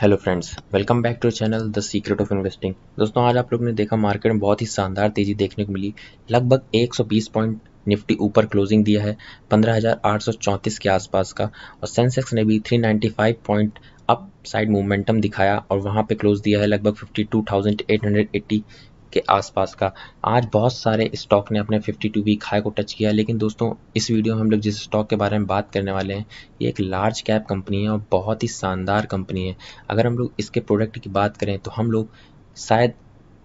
hello friends welcome back to channel the secret of investing दोस्तों आज आप लोग ने देखा मार्केट में बहुत ही शानदार तेजी देखने को मिली लगभग 120 पॉइंट निफ्टी ऊपर क्लोजिंग दिया है 15,834 के आसपास का और सेंसेक्स ने भी 395 पॉइंट अप साइड मोमेंटम दिखाया और वहाँ पे क्लोज दिया है लगभग फिफ्टी के आसपास का आज बहुत सारे स्टॉक ने अपने 52 वीक हाई को टच किया लेकिन दोस्तों इस वीडियो में हम लोग जिस स्टॉक के बारे में बात करने वाले हैं ये एक लार्ज कैप कंपनी है और बहुत ही शानदार कंपनी है अगर हम लोग इसके प्रोडक्ट की बात करें तो हम लोग शायद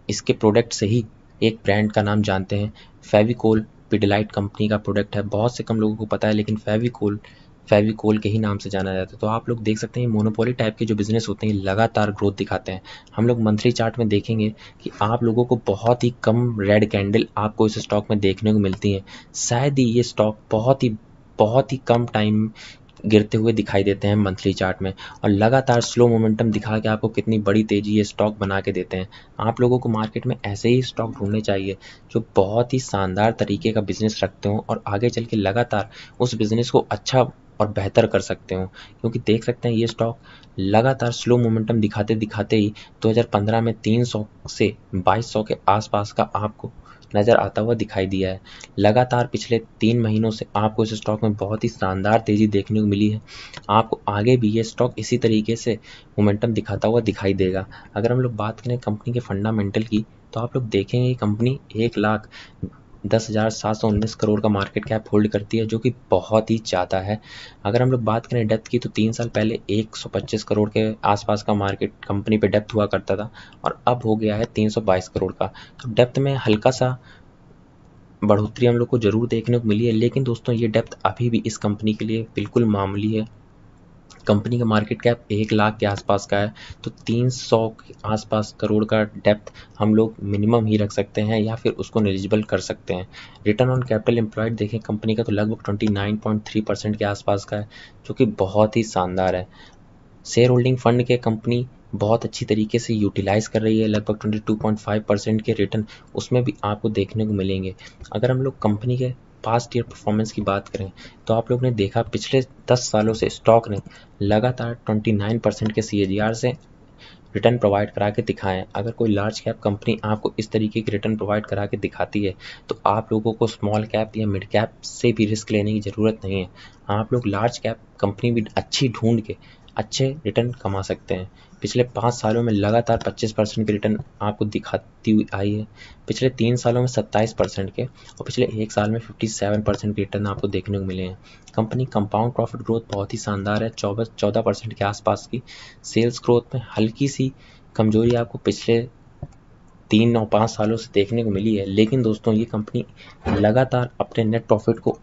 इसके प्रोडक्ट से ही एक ब्रांड का नाम जानते हैं फेविकोल पिडलाइट कंपनी का प्रोडक्ट है बहुत से कम लोगों को पता है लेकिन फेविकोल फेविकोल के ही नाम से जाना जाता है तो आप लोग देख सकते हैं मोनोपोली टाइप के जो बिज़नेस होते हैं लगातार ग्रोथ दिखाते हैं हम लोग मंथली चार्ट में देखेंगे कि आप लोगों को बहुत ही कम रेड कैंडल आपको इस स्टॉक में देखने को मिलती है शायद ही ये स्टॉक बहुत ही बहुत ही कम टाइम गिरते हुए दिखाई देते हैं मंथली चार्ट में और लगातार स्लो मोमेंटम दिखा के आपको कितनी बड़ी तेज़ी ये स्टॉक बना के देते हैं आप लोगों को मार्केट में ऐसे ही स्टॉक ढूंढने चाहिए जो बहुत ही शानदार तरीके का बिज़नेस रखते हों और आगे चल के लगातार उस बिज़नेस को अच्छा और बेहतर कर सकते हो क्योंकि देख सकते हैं ये स्टॉक लगातार स्लो मोमेंटम दिखाते दिखाते ही 2015 में 300 से 2200 के आसपास का आपको नज़र आता हुआ दिखाई दिया है लगातार पिछले तीन महीनों से आपको इस स्टॉक में बहुत ही शानदार तेज़ी देखने को मिली है आपको आगे भी ये स्टॉक इसी तरीके से मोमेंटम दिखाता हुआ दिखाई देगा अगर हम लोग बात करें कंपनी के फंडामेंटल की तो आप लोग देखेंगे कंपनी एक लाख दस हज़ार सात सौ उन्नीस करोड़ का मार्केट कैप होल्ड करती है जो कि बहुत ही ज़्यादा है अगर हम लोग बात करें डेप्थ की तो तीन साल पहले एक सौ पच्चीस करोड़ के आसपास का मार्केट कंपनी पे डेप्थ हुआ करता था और अब हो गया है तीन सौ बाईस करोड़ का तो डेप्थ में हल्का सा बढ़ोतरी हम लोग को ज़रूर देखने को मिली है लेकिन दोस्तों ये डेप्थ अभी भी इस कंपनी के लिए बिल्कुल मामूली है कंपनी का मार्केट कैप एक लाख के आसपास का है तो 300 के आसपास करोड़ का डेप्थ हम लोग मिनिमम ही रख सकते हैं या फिर उसको एलिजिबल कर सकते हैं रिटर्न ऑन कैपिटल एम्प्लॉयड देखें कंपनी का तो लगभग 29.3 परसेंट के आसपास का है जो कि बहुत ही शानदार है शेयर होल्डिंग फंड के कंपनी बहुत अच्छी तरीके से यूटिलाइज़ कर रही है लगभग 22.5 परसेंट के रिटर्न उसमें भी आपको देखने को मिलेंगे अगर हम लोग कंपनी के पास्ट ईयर परफॉर्मेंस की बात करें तो आप लोग ने देखा पिछले दस सालों से स्टॉक ने लगातार ट्वेंटी नाइन परसेंट के सी से रिटर्न प्रोवाइड करा के दिखाएं अगर कोई लार्ज कैप कंपनी आपको इस तरीके की रिटर्न प्रोवाइड करा के दिखाती है तो आप लोगों को स्मॉल कैप या मिड कैप से भी रिस्क लेने की ज़रूरत नहीं है आप लोग लार्ज कैप कंपनी भी अच्छी ढूंढ के अच्छे रिटर्न कमा सकते हैं पिछले पाँच सालों में लगातार 25 परसेंट की रिटर्न आपको दिखाती हुई आई है पिछले तीन सालों में 27 परसेंट के और पिछले एक साल में 57 परसेंट की रिटर्न आपको देखने को मिले हैं कंपनी कंपाउंड प्रॉफिट ग्रोथ बहुत ही शानदार है चौबीस चौदह परसेंट के आसपास की सेल्स ग्रोथ में हल्की सी कमजोरी आपको पिछले तीन नौ पाँच सालों से देखने को मिली है लेकिन दोस्तों ये कंपनी लगातार अपने नेट प्रॉफिट को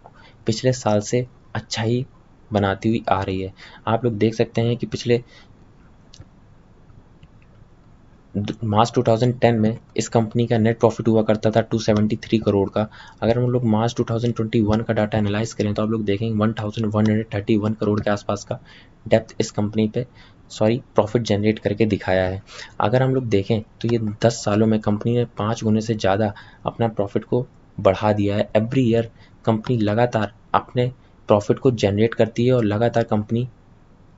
पिछले साल से अच्छा ही बनाती हुई आ रही है आप लोग देख सकते हैं कि पिछले मार्च 2010 में इस कंपनी का नेट प्रॉफिट हुआ करता था 273 करोड़ का अगर हम लोग मार्च 2021 का डाटा एनालाइज करें तो आप लोग देखेंगे 1131 करोड़ के आसपास का डेप्थ इस कंपनी पे सॉरी प्रॉफिट जनरेट करके दिखाया है अगर हम लोग देखें तो ये 10 सालों में कंपनी ने पाँच गुने से ज़्यादा अपना प्रॉफिट को बढ़ा दिया है एवरी ईयर कंपनी लगातार अपने प्रॉफिट को जनरेट करती है और लगातार कंपनी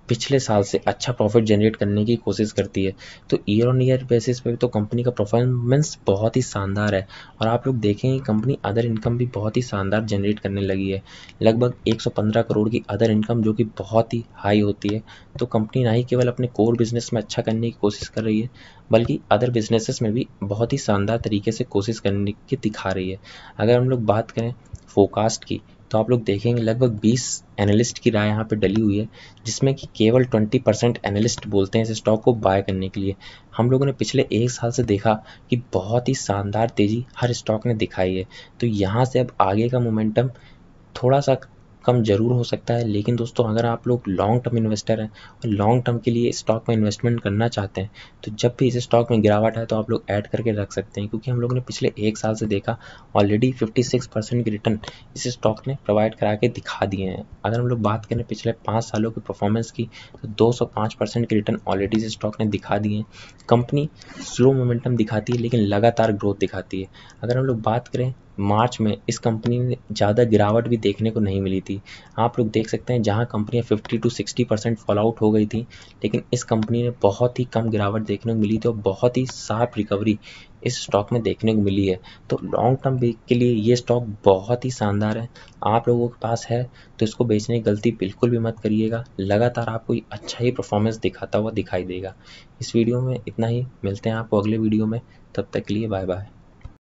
पिछले साल से अच्छा प्रॉफिट जनरेट करने की कोशिश करती है तो ईयर ऑन ईयर बेसिस पे तो कंपनी का परफॉर्मेंस बहुत ही शानदार है और आप लोग देखेंगे कंपनी अदर इनकम भी बहुत ही शानदार जनरेट करने लगी है लगभग 115 करोड़ की अदर इनकम जो कि बहुत ही हाई होती है तो कंपनी ना ही केवल अपने कोर बिजनेस में अच्छा करने की कोशिश कर रही है बल्कि अदर बिजनेसेस में भी बहुत ही शानदार तरीके से कोशिश करने की दिखा रही है अगर हम लोग बात करें फोकास्ट की तो आप लोग देखेंगे लगभग 20 एनालिस्ट की राय यहाँ पे डली हुई है जिसमें कि केवल 20 परसेंट एनालिस्ट बोलते हैं इस स्टॉक को बाय करने के लिए हम लोगों ने पिछले एक साल से देखा कि बहुत ही शानदार तेज़ी हर स्टॉक ने दिखाई है तो यहाँ से अब आगे का मोमेंटम थोड़ा सा कम जरूर हो सकता है लेकिन दोस्तों अगर आप लोग लॉन्ग टर्म इन्वेस्टर हैं और लॉन्ग टर्म के लिए स्टॉक में इन्वेस्टमेंट करना चाहते हैं तो जब भी इस स्टॉक में गिरावट है तो आप लोग ऐड करके रख सकते हैं क्योंकि हम लोग ने पिछले एक साल से देखा ऑलरेडी फिफ्टी सिक्स परसेंट की रिटर्न इस स्टॉक ने प्रोवाइड करा के दिखा दिए हैं अगर हम लोग बात करें पिछले पाँच सालों की परफॉर्मेंस की तो दो सौ पाँच परसेंट की रिटर्न ऑलरेडी इस स्टॉक ने दिखा दिए हैं कंपनी स्लो मोमेंटम दिखाती है लेकिन लगातार ग्रोथ दिखाती है अगर हम लोग बात करें मार्च में इस कंपनी में ज़्यादा गिरावट भी देखने को नहीं मिली थी आप लोग देख सकते हैं जहां कंपनियां 50 टू 60 परसेंट फॉल आउट हो गई थी लेकिन इस कंपनी ने बहुत ही कम गिरावट देखने को मिली थी और बहुत ही साफ रिकवरी इस स्टॉक में देखने को मिली है तो लॉन्ग टर्म के लिए ये स्टॉक बहुत ही शानदार है आप लोगों के पास है तो इसको बेचने की गलती बिल्कुल भी मत करिएगा लगातार आपको अच्छा ही परफॉर्मेंस दिखाता हुआ दिखाई देगा इस वीडियो में इतना ही मिलते हैं आपको अगले वीडियो में तब तक के लिए बाय बाय